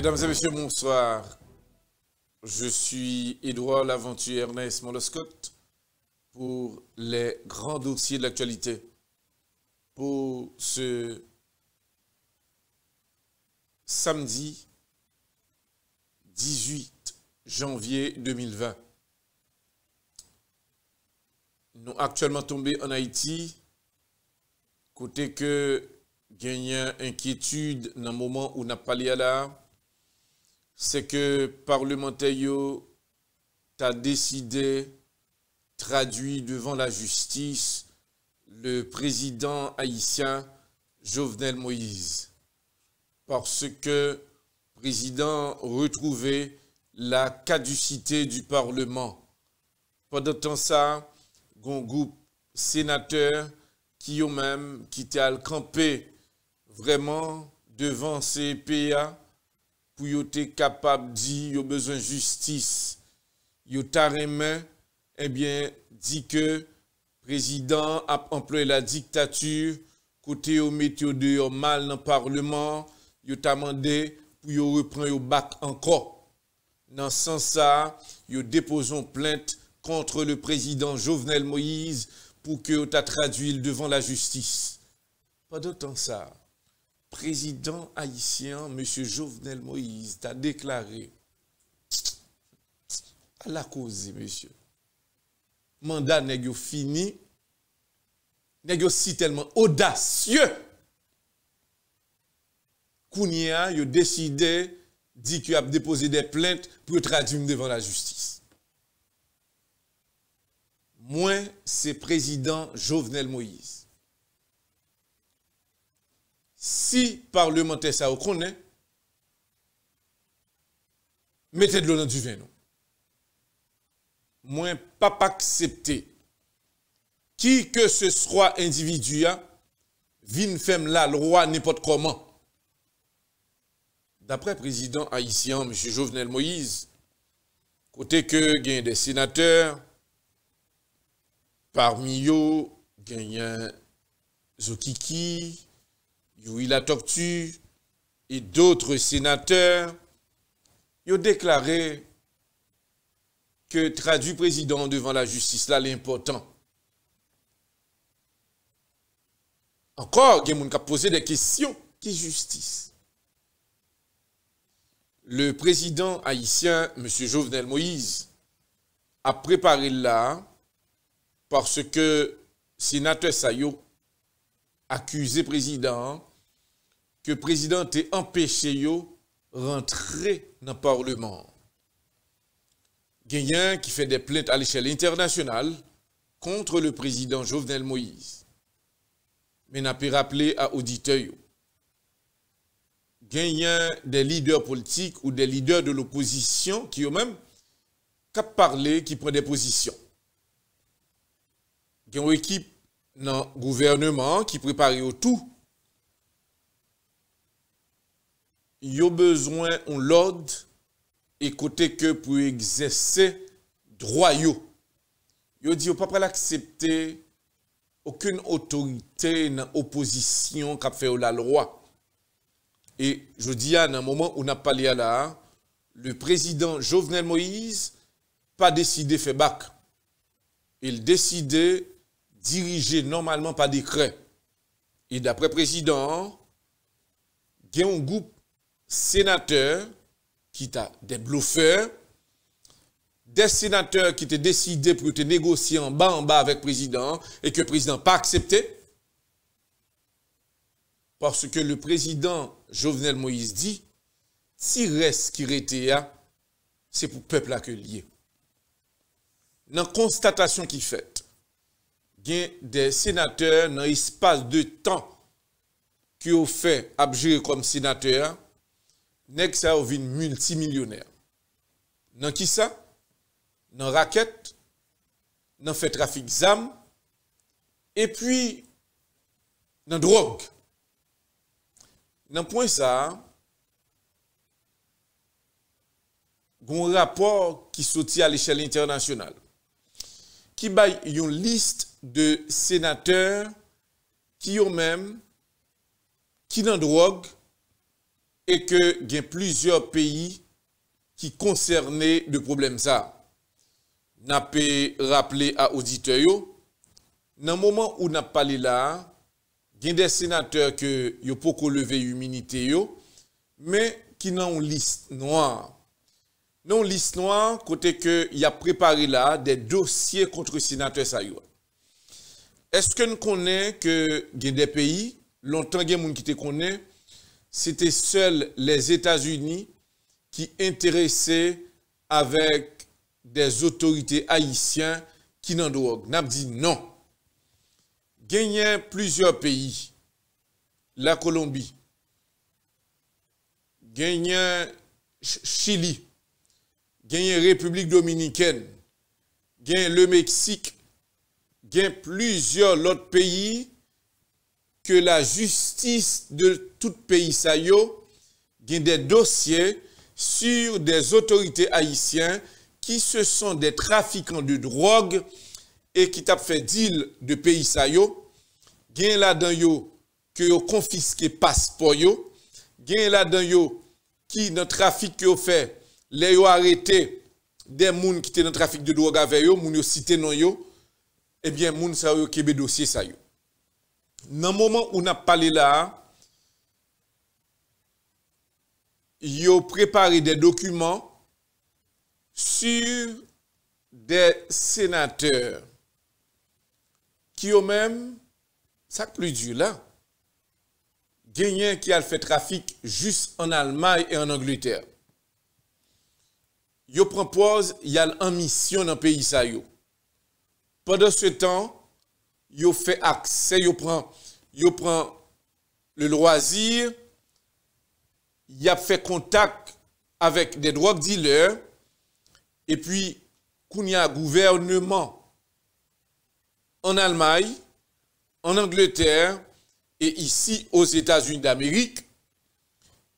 Mesdames et messieurs, bonsoir. Je suis Edouard Laventure Ernest Moloscott pour les grands dossiers de l'actualité. Pour ce samedi 18 janvier 2020. Nous actuellement tombés en Haïti, côté que gagnant inquiétude dans le moment où n'a pas lié c'est que parlementaire a décidé traduit devant la justice le président haïtien Jovenel Moïse parce que président retrouvé la caducité du Parlement. Pendant temps ça, un groupe sénateur qui eux même qui vraiment devant ces PA pou yo te kapab di yo bezon justis. Yo ta remen, ebyen di ke prezidant ap employe la diktatur, kote yo met yo de yo mal nan parleman, yo ta mande pou yo repren yo bak anko. Nan san sa, yo depozon plente kontre le prezidant Jovenel Moïse pou ke yo ta tradwil devan la justis. Pa do tan sa, président haïtien, M. Jovenel Moïse, a déclaré à la cause, monsieur. Mandat n'est fini. N'est si tellement audacieux. Kounia, a décidé, dit qu'il a déposé des plaintes pour traduire devant la justice. Moi, c'est président Jovenel Moïse si parlementaire ça connaît, mettez de l'eau dans du vin. Moi, pas accepter qui que ce soit individu, vienne faire la loi n'importe comment. D'après le président haïtien, M. Jovenel Moïse, côté que gagne des sénateurs, parmi eux, gagne Zokiki, la torture et d'autres sénateurs ont déclaré que traduit président devant la justice là l'important. Encore, il y a posé des questions qui justice. Le président haïtien, M. Jovenel Moïse, a préparé là parce que sénateur Sayo accusé président que le président est empêché de rentrer dans le Parlement. Gagnant qui fait des plaintes à l'échelle internationale contre le président Jovenel Moïse. Mais n'a pas rappeler à auditeurs. a des leaders politiques ou des leaders de l'opposition qui ont même parlé parler, qui prennent des positions. Une équipe dans le gouvernement qui prépare tout y a besoin on l'ordre et côté que pour exercer droit yo. Yo dit pas à accepter aucune autorité dans opposition qu'a fait la loi. Et je dis à un moment où on pas lié à la le président Jovenel Moïse pas décidé faire bac. Il décidait diriger normalement par décret. Et d'après président, il y a un groupe sénateurs qui t'a des bluffeurs, des sénateurs qui t'ont décidé pour te négocier en bas en bas avec le président et que le président n'a pas accepté. Parce que le président Jovenel Moïse dit, si reste qui était hein, c'est pour le peuple à que Dans la constatation qui fait, il y a des sénateurs dans l'espace de temps qui ont fait abjurer comme sénateurs Nèk sa ouvin multimilyonèr. Nan kisa, nan rakèt, nan fèt rafik zam, epwi nan drog. Nan pwen sa, goun rapor ki soti al eshel internasyonal. Ki bay yon list de senatèr, ki yon mèm, ki nan drog, e ke gen plizor peyi ki konserne de problem sa. Na pe rappele a odite yo, nan mouman ou na pale la, gen de senate ke yo pou kouleve yu minite yo, me ki nan lis noa. Nan lis noa kote ke ya prepare la de dosye kontre senate sa yo. Eske nou konen ke gen de peyi, lontan gen moun ki te konen, c'était seuls les États-Unis qui intéressaient avec des autorités haïtiennes qui n'en drogue. N'a dit non. Gagné plusieurs pays. La Colombie. Gagné Chili. la République dominicaine. Gagné le Mexique. Gagné plusieurs autres pays que la justice de tout pays ça gagne des dossiers sur des autorités haïtiennes qui se sont des trafiquants de drogue et qui tapent fait deal de pays sayo gagne là-dedans yo que yo confisqué passeport yo, gagne là-dedans yo qui dans trafic que yo fait, les yo arrêté des moun qui étaient dans trafic de drogue avec yo, moun yo cité non yo, eh bien moun ça yo kebe dossier ça yo. nan mouman ou nan pale la, yo prepare de dokumen sur de senateur ki yo men, sa klu di la, genyen ki al fe trafik jis an Almaye e an Angleterre. Yo prempose, yal an misyon nan peyi sa yo. Pendan se tan, yo fait accès, yo prend, yo prend le loisir, y a fait contact avec des drogue dealers, et puis, il y a gouvernement en Allemagne, en Angleterre, et ici aux États-Unis d'Amérique,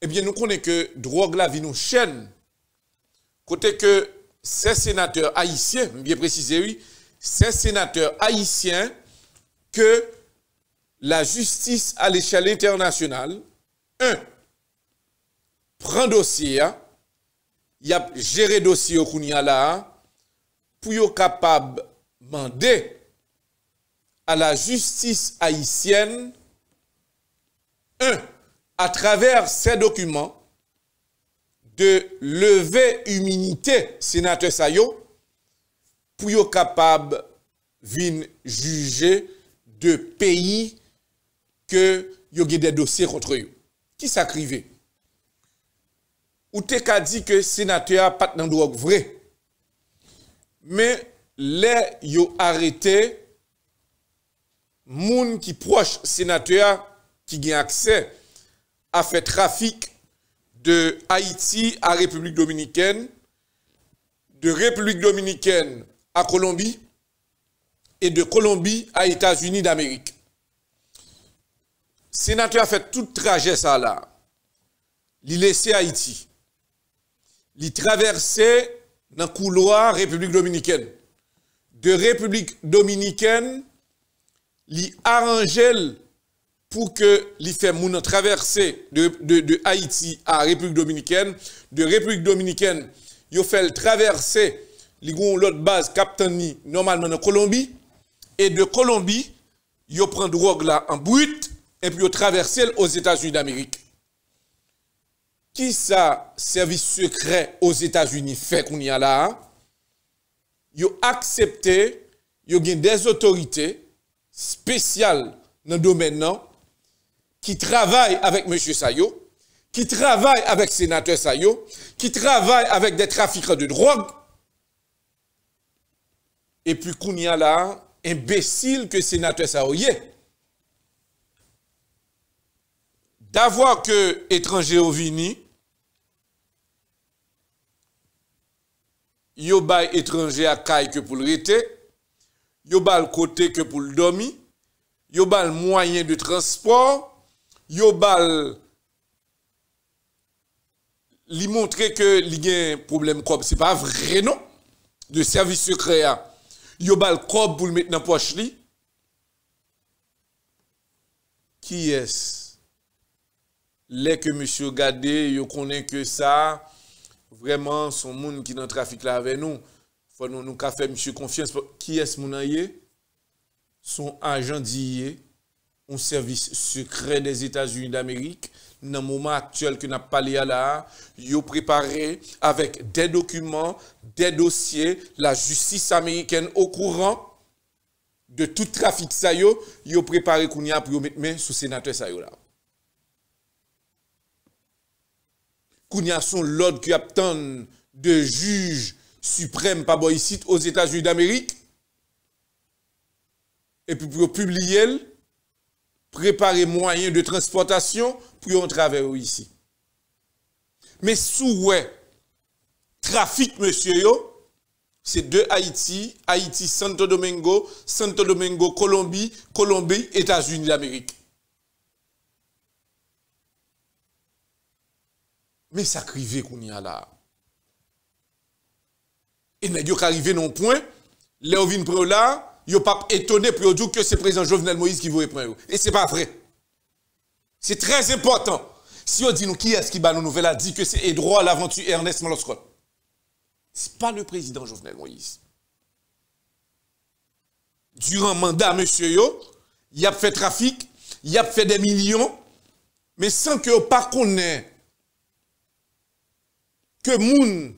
eh bien, nous connaissons que drogue la vie nous chaîne. Côté que ces sénateurs haïtiens, bien précisé, oui, ces sénateurs haïtiens que la justice à l'échelle internationale, un, prend dossier, hein. il a géré dossier au là, pour capable de demander à la justice haïtienne, un, à travers ces documents, de lever immunité sénateur Sayo pour être capable de juger de pays que a des dossiers contre eux. Qui s'acrivait Ou t'es qu'à dit que sénateur pas dans drogue vrai. Mais les yo arrêté moun qui proche sénateur qui gagne accès à fait trafic de Haïti à République dominicaine, de République dominicaine à Colombie, et de Colombie à États-Unis d'Amérique. Sénateur a fait tout trajet ça là. Il laissé Haïti. Il traversé dans le couloir République dominicaine. De République dominicaine, il arrangé pour que il fait traversent traverser de, Haïti à République dominicaine, de République dominicaine, il fait traverser l'autre base ni normalement en Colombie et de Colombie, ils prennent drogue là en brut et puis ils traversent aux États-Unis d'Amérique. Qui ça, service secret aux États-Unis fait qu'on y a là? Ils hein? ont accepté, ils ont des autorités spéciales dans le domaine qui travaillent avec M. Sayo, qui travaillent avec sénateur Sayo, qui travaillent avec des trafiquants de drogue. Et puis, qu'on y a là, imbécile que sénateur Saoyé, d'avoir que étranger au vini, yo étranger à caille que pour le rete, yo le côté que pour le dormir, yo le moyen de transport, yo lui li montrer que li un problème comme c'est pas vrai non de service secret hein yo bal pour le mettre dans poche Qui est Les que monsieur je yo connaît que ça vraiment son monde qui est trafic là avec nous. Faut nous nous faire monsieur confiance qui est ce Son agent d'hier, un service secret des États-Unis d'Amérique dans le moment actuel que nous avons parlé là, ils ont préparé avec des documents, des dossiers, la justice américaine au courant de tout trafic ça yo, yo préparé qu'on pour mettre main sous sénateur ça yo là. Qu'on y a son l'ordre qui attend de juge suprême pas ici aux États-Unis d'Amérique. Et puis pour publier préparer moyens de transportation, pour yon travail ici. Mais sous ouais, trafic, monsieur, c'est de Haïti, Haïti, Santo Domingo, Santo Domingo, Colombie, Colombie, États-Unis d'Amérique. Mais ça arrive qu'on y a là. Et nest pas arrivé non point, Léovin pour là, yo pas étonné pour dire que c'est président Jovenel Moïse qui voulait prendre. Et c'est pas vrai. C'est très important. Si on dit nous qui est-ce qui bat nos nouvelles, a dit que c'est à l'aventure Ernest Moloscott. Ce n'est pas le président Jovenel Moïse. Durant le mandat, monsieur Yo, il a fait trafic, il a fait des millions, mais sans que ne connaît que moun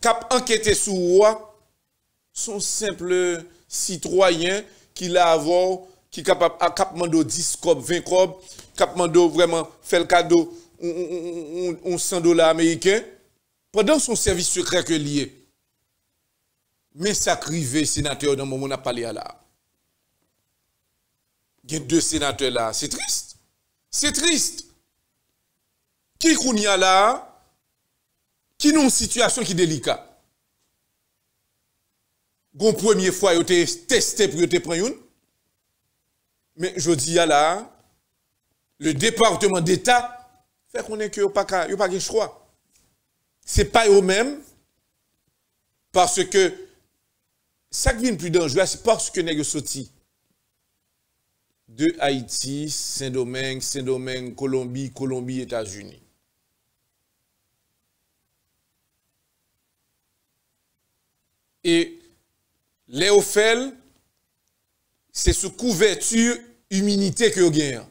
cap enquêté sur roi sont simples citoyens qui l'a avoir qui capable 10 cob 20 copes. Capmando vraiment fait le cadeau, on, 100 dollars américains, pendant son service secret que lié. Mais ça crivé, sénateur, dans mon moment on a parlé à là. Il y a deux sénateurs là, c'est triste. C'est triste. Qui qu'on y a là, qui nous une situation qui est délicate. Gon première fois, il a testé pour te prendre une. Mais je dis à là, le département d'État fait qu'on est que pas pas de choix. C'est pas eux-mêmes parce que ça devient plus dangereux, c'est parce que nèg sorti de Haïti, Saint-Domingue, Saint-Domingue, Colombie, Colombie, États-Unis. Et Léofel, c'est sous couverture humanité que gagne.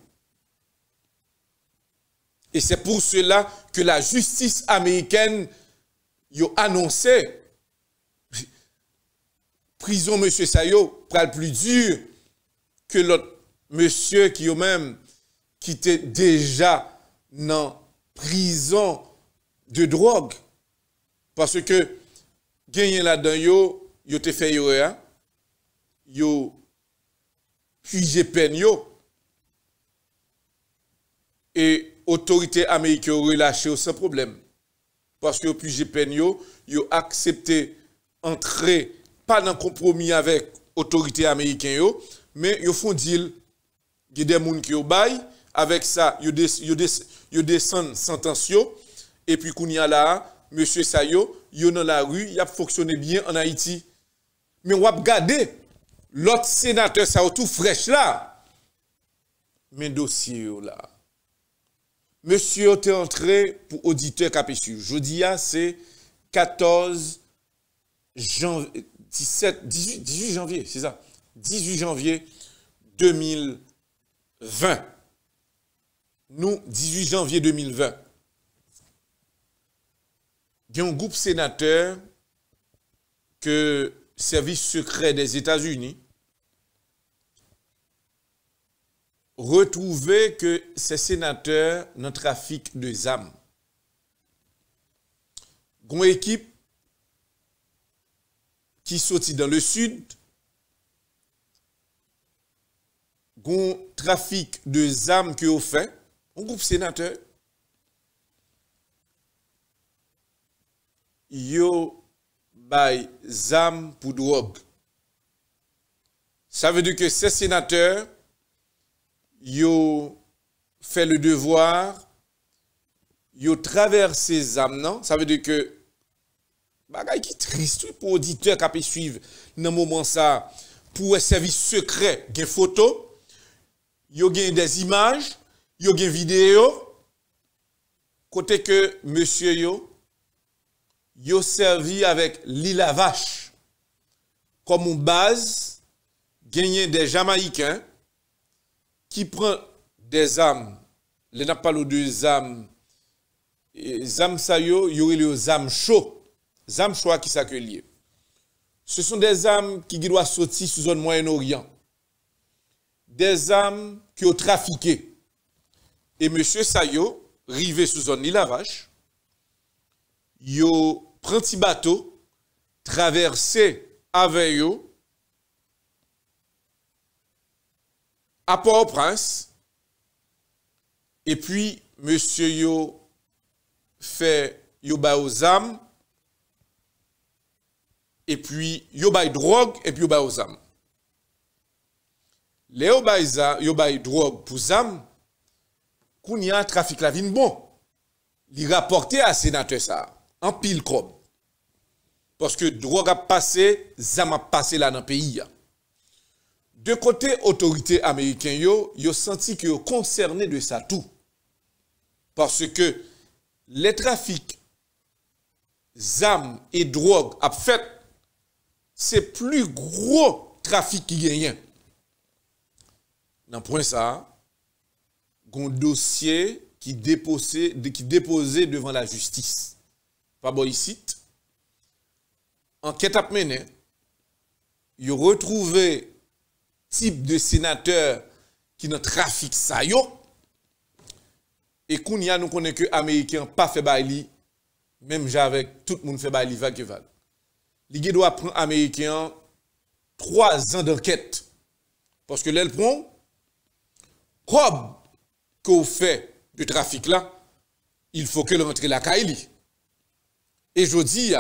Et c'est pour cela que la justice américaine a annoncé prison monsieur Sayo le plus dur que l'autre monsieur qui même était déjà dans prison de drogue parce que gagner là-dedans yo yo te fait y eh, hein? yo peine et Autorité américaine a relâché sans problème. Parce que puis j'ai ils ont accepté entrer, pas dans compromis avec Autorité américaine, mais ils font deal. Il y a des gens qui ont avec ça, ils descendu sans tension. Et puis, quand là, monsieur Sayo, yo dans la rue, il a fonctionné bien en Haïti. Mais on va regarder l'autre sénateur, ça tout fraîche là. Mais dossier là Monsieur, tu entré pour auditeur Capétu. Jeudi, ah, c'est 14 janvier, 17, 18 janvier, c'est ça. 18 janvier 2020. Nous, 18 janvier 2020. Il y a un groupe sénateur que service secret des États-Unis Retrouvez que ces sénateurs n'ont trafic de âmes. Une équipe qui sortit dans le sud, un trafic de âmes qui ont fait, un groupe sénateur, yo bay zam pour drogue. Ça veut dire que ces sénateurs yo fait le devoir, yo traversé zam ça veut dire que bagay qui triste pour auditeur qui suivre dans moment ça pour un service secret, des photos, yo gen des images, yo des vidéo côté que monsieur yo yo servi avec l'île à vache comme une base gagné des Jamaïcains qui prend des âmes, les n'a pas deux âmes, zam sayo, yuri les chaudes, chaud, âmes chaudes qui s'accueillent. Ce sont des âmes qui doivent sortir sous zone Moyen-Orient. Des âmes qui ont trafiqué. Et M. Sayo, rivé sous zone île vache, yo prend petit bateau, traversé avec eux, Apo ou prins, epi, monsye yo fe yobay ou zam, epi, yobay drog, epi yobay ou zam. Le yobay drog pou zam, koun ya trafik la vin bon. Li raporte asenate sa, an pil krom. Poske drog ap pase, zam ap pase la nan peyi ya. De côté autorité américaine, yo, yo senti que yo concerné de ça tout. Parce que les trafics, d'armes et drogue a fait, c'est plus gros trafic qui gagne. Dans point ça, un dossier qui déposé, qui déposé devant la justice. Pas bon ici. Enquête à mener. retrouvé type de sénateur qui n'a trafic ça yo. Et qu'on y a, nous connaît que Américains pas fait bail, même avec tout le monde fait il va que va. doit prendre Américain trois ans d'enquête. Parce que l'elle prend, comme qu'on fait du trafic là, il faut que rentre la Kaili. Et je dis,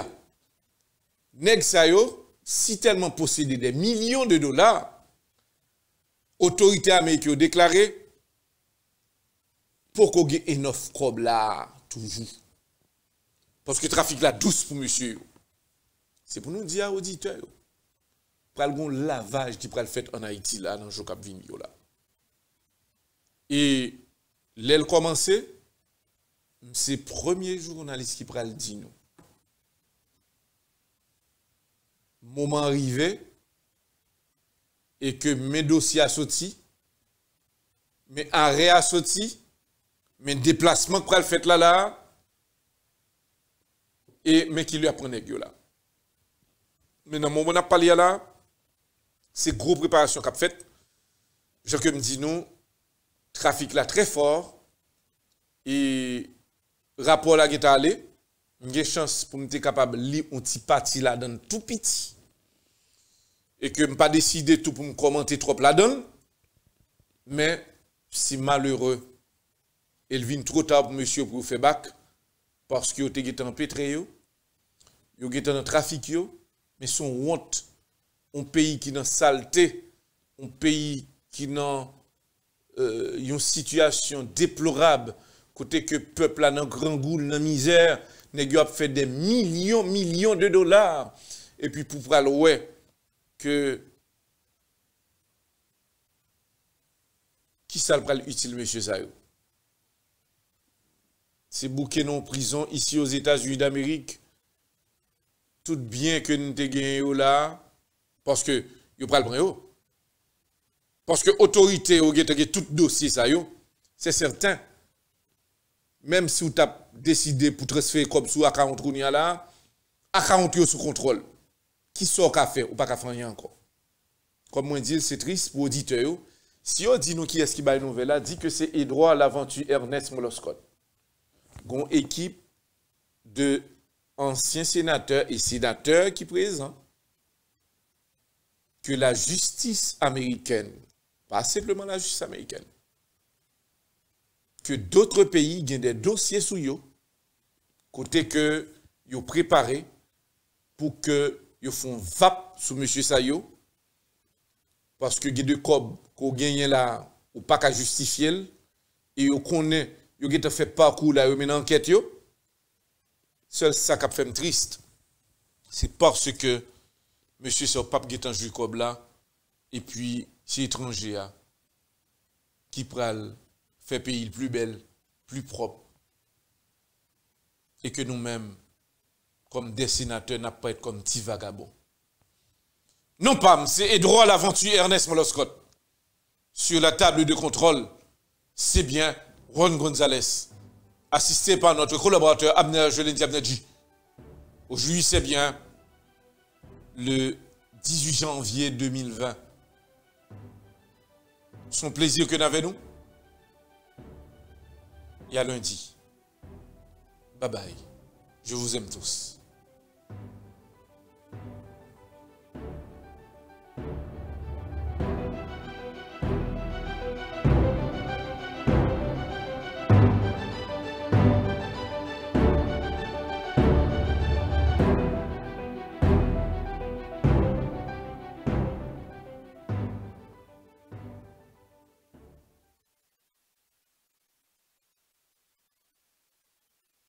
si tellement possédé des millions de dollars, Otorite Amerike yo deklare, poko ge enof krob la toujou. Poske trafik la douz pou monsye yo. Se pou nou di a odite yo. Pral gon lavaj di pral fet an Haiti la, nan chokap vin yo la. E lèl komanse, mse premier joun analis ki pral di nou. Moman rivey, E ke mè dosi asoti, mè arè asoti, mè deplasman kwa l fèt la la, e mè ki lè aprenè gyo la. Mè nan moun moun ap palè la, se gro preparasyon kap fèt, jè ke mè di nou, trafik la trè for, e rapor la gè ta ale, mè gè chans pou mè te kapab li ou ti pati la dan tout piti. et que je pas décidé tout pour me commenter trop la donne, mais c'est malheureux, il vient trop tard pour monsieur pour faire bac, parce que vous êtes pétré, vous êtes un trafic, mais son honte, un pays qui n'a saleté, un pays qui est euh, une situation déplorable, côté que le peuple a un grand goût, dans misère, vous a fait des millions, millions de dollars, et puis pour aller qui ça le utile, monsieur Zayo C'est bouquet non prison ici aux États-Unis d'Amérique. Tout bien que nous avons là, parce que vous prenez le Parce que l'autorité, guet-guet tout dossier, ça c'est certain. Même si vous avez décidé pour transférer comme sous à 40 là, à 40 sous contrôle qui sort qu'à faire ou pas qu'à faire encore. Comme moi dit, c'est triste pour auditeur. Si on dit nous qui est-ce qui bail nouvelle là, dit que c'est Edouard l'aventure Ernest Moloscott. Gon équipe de anciens sénateurs et sénateurs qui présent que la justice américaine, pas simplement la justice américaine, que d'autres pays ont des dossiers sous eux, côté que ils préparé pour que ils font VAP sur M. Sayo, parce que les deux cob ont gagné là, ou pas qu'à justifier, et ils connaissent, ils ont fait parcours là, ils enquête. Seul ça qui fait triste, c'est parce que M. Sayo pas est en Jacob là, et puis c'est étranger hein, qui pral fait pays plus bel, plus propre, et que nous-mêmes, comme dessinateur, n'a pas être comme petit vagabond. Non pas, c'est droit l'aventure Ernest Moloscott. Sur la table de contrôle, c'est bien Ron Gonzalez, assisté par notre collaborateur Abner Jolendi Abnadji. Aujourd'hui, c'est bien le 18 janvier 2020. Son plaisir que n'avez-nous Et à lundi. Bye bye. Je vous aime tous.